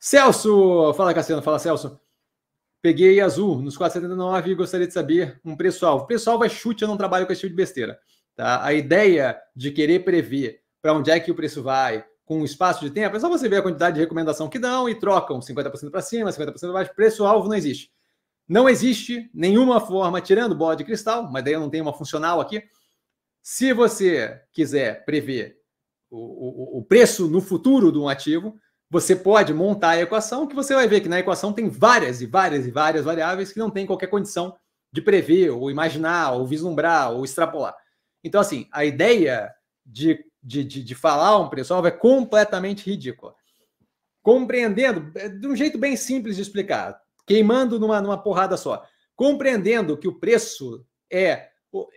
Celso! Fala, Cassiano. Fala, Celso. Peguei azul nos 479 e gostaria de saber um preço-alvo. Pessoal, é chute, eu não trabalho com esse tipo de besteira. Tá? A ideia de querer prever para onde é que o preço vai com o espaço de tempo é só você ver a quantidade de recomendação que dão e trocam 50% para cima, 50% para baixo. Preço-alvo não existe. Não existe nenhuma forma, tirando bola de cristal, mas daí eu não tenho uma funcional aqui. Se você quiser prever o, o, o preço no futuro de um ativo, você pode montar a equação, que você vai ver que na equação tem várias e várias e várias variáveis que não tem qualquer condição de prever, ou imaginar, ou vislumbrar, ou extrapolar. Então, assim, a ideia de, de, de, de falar um preço alvo é completamente ridícula. Compreendendo, é, de um jeito bem simples de explicar, queimando numa, numa porrada só, compreendendo que o preço é,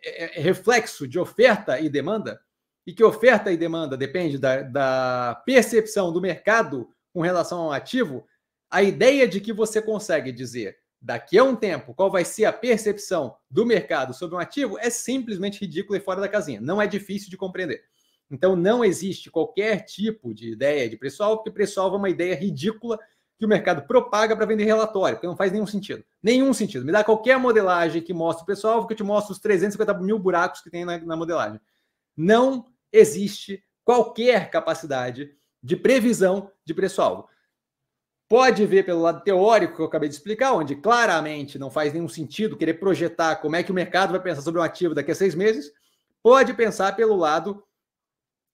é, é reflexo de oferta e demanda, e que oferta e demanda depende da, da percepção do mercado com relação a um ativo, a ideia de que você consegue dizer daqui a um tempo qual vai ser a percepção do mercado sobre um ativo é simplesmente ridícula e fora da casinha. Não é difícil de compreender. Então não existe qualquer tipo de ideia de preço-alvo, porque preço-alvo é uma ideia ridícula que o mercado propaga para vender relatório, porque não faz nenhum sentido. Nenhum sentido. Me dá qualquer modelagem que mostre o preço-alvo, que eu te mostro os 350 mil buracos que tem na, na modelagem. Não existe qualquer capacidade de previsão de preço-alvo. Pode ver pelo lado teórico que eu acabei de explicar, onde claramente não faz nenhum sentido querer projetar como é que o mercado vai pensar sobre um ativo daqui a seis meses. Pode pensar pelo lado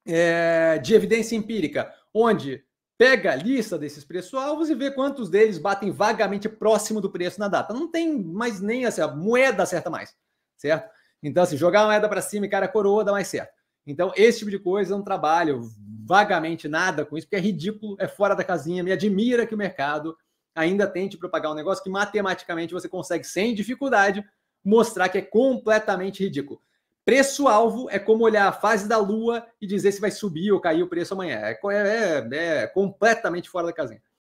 é, de evidência empírica, onde pega a lista desses preços-alvos e vê quantos deles batem vagamente próximo do preço na data. Não tem mais nem assim, a moeda acerta mais, certo? Então, se jogar a moeda para cima e cara coroa, dá mais certo. Então, esse tipo de coisa eu não trabalho vagamente nada com isso, porque é ridículo, é fora da casinha. Me admira que o mercado ainda tente propagar um negócio que matematicamente você consegue, sem dificuldade, mostrar que é completamente ridículo. Preço-alvo é como olhar a fase da lua e dizer se vai subir ou cair o preço amanhã. É, é, é completamente fora da casinha.